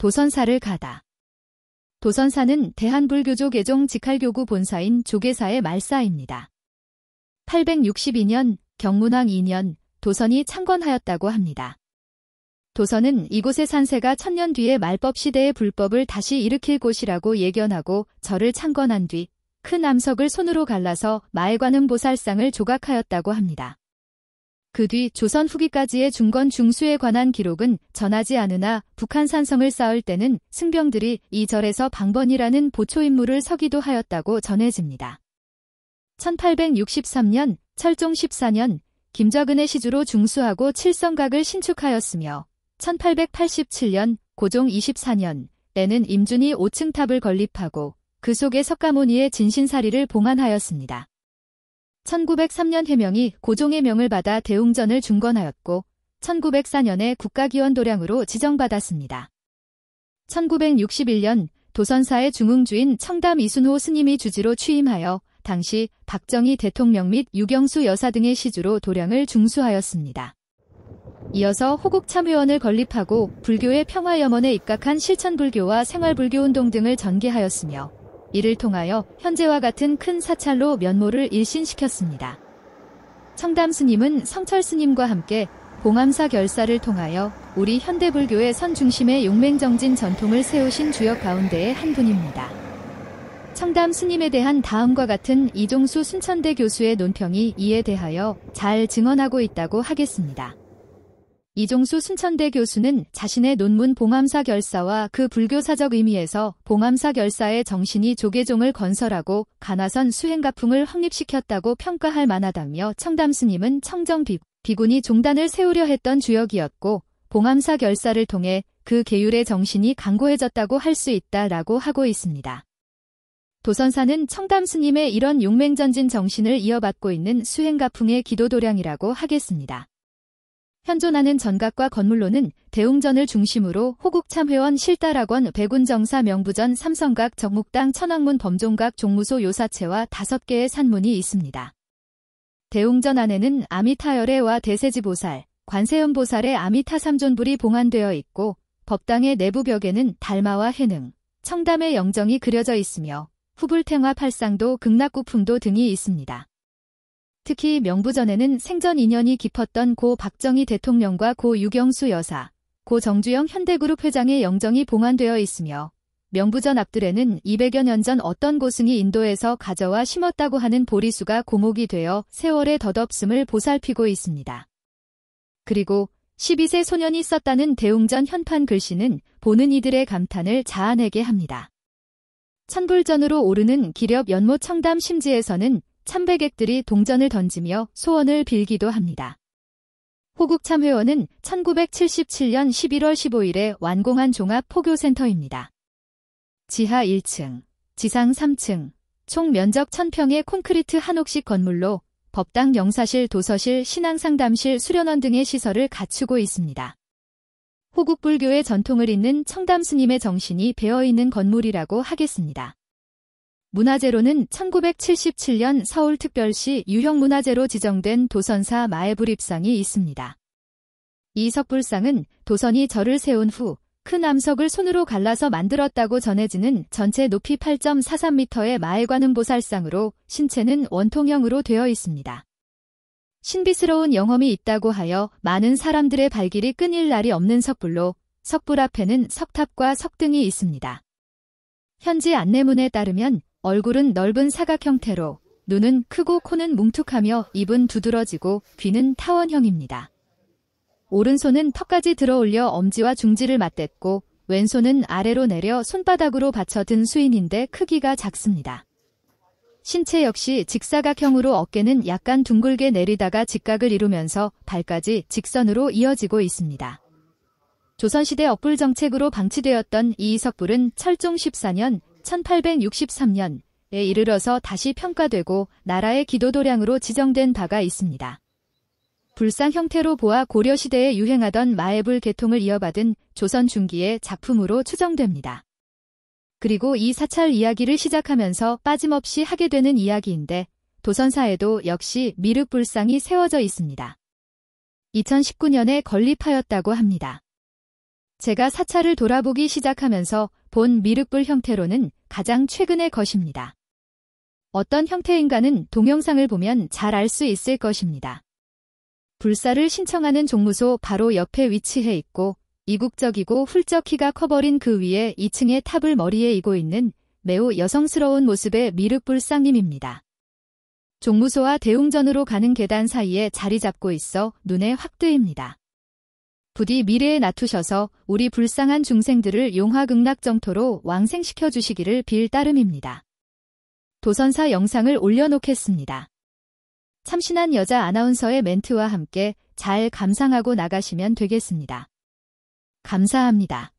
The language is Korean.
도선사를 가다. 도선사는 대한불교조 개종 직할교구 본사인 조계사의 말사입니다. 862년 경문왕 2년 도선이 창건하였다고 합니다. 도선은 이곳의 산세가 천년 뒤에 말법 시대의 불법을 다시 일으킬 곳이라고 예견하고 절을 창건한 뒤 큰 암석을 손으로 갈라서 마애관음 보살상을 조각하였다고 합니다. 그뒤 조선 후기까지의 중건 중수에 관한 기록은 전하지 않으나 북한 산성을 쌓을 때는 승병들이 이 절에서 방번이라는 보초인물을 서기도 하였다고 전해집니다. 1863년, 철종 14년, 김적은의 시주로 중수하고 칠성각을 신축하였으며 1887년, 고종 24년, 때는 임준이 5층 탑을 건립하고 그 속에 석가모니의 진신사리를 봉안하였습니다. 1903년 해명이 고종의 명을 받아 대웅전을 중건하였고 1904년에 국가기원 도량으로 지정받았습니다. 1961년 도선사의 중흥주인 청담 이순호 스님이 주지로 취임하여 당시 박정희 대통령 및 유경수 여사 등의 시주로 도량을 중수하였습니다. 이어서 호국참의원을 건립하고 불교의 평화염원에 입각한 실천불교와 생활불교운동 등을 전개하였으며 이를 통하여 현재와 같은 큰 사찰로 면모를 일신시켰습니다. 청담 스님은 성철 스님과 함께 봉암사 결사를 통하여 우리 현대불교의 선중심의 용맹정진 전통을 세우신 주역 가운데의 한 분입니다. 청담 스님에 대한 다음과 같은 이종수 순천대 교수의 논평이 이에 대하여 잘 증언하고 있다고 하겠습니다. 이종수 순천대 교수는 자신의 논문 봉암사 결사와 그 불교사적 의미에서 봉암사 결사의 정신이 조계종을 건설하고 가나선 수행가풍을 확립시켰다고 평가할 만하다며 청담스님은 청정비, 비군이 종단을 세우려 했던 주역이었고 봉암사 결사를 통해 그 계율의 정신이 강고해졌다고 할 수 있다라고 하고 있습니다. 도선사는 청담스님의 이런 용맹전진 정신을 이어받고 있는 수행가풍의 기도도량이라고 하겠습니다. 현존하는 전각과 건물로는 대웅전을 중심으로 호국참회원 실다락원 백운정사 명부전 삼성각 정목당 천왕문 범종각 종무소 요사체와 다섯 개의 산문이 있습니다. 대웅전 안에는 아미타열애와 대세지보살, 관세음보살의 아미타 삼존불이 봉안되어 있고 법당의 내부벽에는 달마와 해능, 청담의 영정이 그려져 있으며 후불탱화 팔상도 극락구품도 등이 있습니다. 특히 명부전에는 생전 인연이 깊었던 고 박정희 대통령과 고 유경수 여사, 고 정주영 현대그룹 회장의 영정이 봉환되어 있으며 명부전 앞들에는 200여 년 전 어떤 고승이 인도에서 가져와 심었다고 하는 보리수가 고목이 되어 세월의 덧없음을 보살피고 있습니다. 그리고 12세 소년이 썼다는 대웅전 현판 글씨는 보는 이들의 감탄을 자아내게 합니다. 천불전으로 오르는 기력 연못 청담 심지에서는 참배객들이 동전을 던지며 소원을 빌기도 합니다. 호국참회원은 1977년 11월 15일에 완공한 종합포교센터입니다. 지하 1층, 지상 3층, 총 면적 1000평의 콘크리트 한옥식 건물로 법당 영사실, 도서실, 신앙상담실, 수련원 등의 시설을 갖추고 있습니다. 호국불교의 전통을 잇는 청담스님의 정신이 배어있는 건물이라고 하겠습니다. 문화재로는 1977년 서울특별시 유형문화재로 지정된 도선사 마애불입상이 있습니다. 이 석불상은 도선이 절을 세운 후 큰 암석을 손으로 갈라서 만들었다고 전해지는 전체 높이 8.43m의 마애관음보살상으로 신체는 원통형으로 되어 있습니다. 신비스러운 영험이 있다고 하여 많은 사람들의 발길이 끊일 날이 없는 석불로 석불 앞에는 석탑과 석등이 있습니다. 현지 안내문에 따르면 얼굴은 넓은 사각 형태로 눈은 크고 코는 뭉툭하며 입은 두드러지고 귀는 타원형입니다. 오른손은 턱까지 들어올려 엄지와 중지를 맞댔고 왼손은 아래로 내려 손바닥으로 받쳐든 수인인데 크기가 작습니다. 신체 역시 직사각형으로 어깨는 약간 둥글게 내리다가 직각을 이루면서 발까지 직선으로 이어지고 있습니다. 조선시대 억불정책으로 방치되었던 이 이석불은 철종 14년 1863년에 이르러서 다시 평가되고 나라의 기도도량으로 지정된 바가 있습니다. 불상 형태로 보아 고려시대에 유행하던 마애불 계통을 이어받은 조선 중기의 작품으로 추정됩니다. 그리고 이 사찰 이야기를 시작하면서 빠짐없이 하게 되는 이야기인데 도선사에도 역시 미륵불상이 세워져 있습니다. 2019년에 건립하였다고 합니다. 제가 사찰을 돌아보기 시작하면서 본 미륵불 형태로는 가장 최근의 것입니다. 어떤 형태인가는 동영상을 보면 잘 알 수 있을 것입니다. 불사를 신청하는 종무소 바로 옆에 위치해 있고 이국적이고 훌쩍 키가 커버린 그 위에 2층의 탑을 머리에 이고 있는 매우 여성스러운 모습의 미륵불 쌍님입니다. 종무소와 대웅전으로 가는 계단 사이에 자리 잡고 있어 눈에 확 뜨입니다. 부디 미래에 놔두셔서 우리 불쌍한 중생들을 용화극락정토로 왕생시켜 주시기를 빌 따름입니다. 도선사 영상을 올려놓겠습니다. 참신한 여자 아나운서의 멘트와 함께 잘 감상하고 나가시면 되겠습니다. 감사합니다.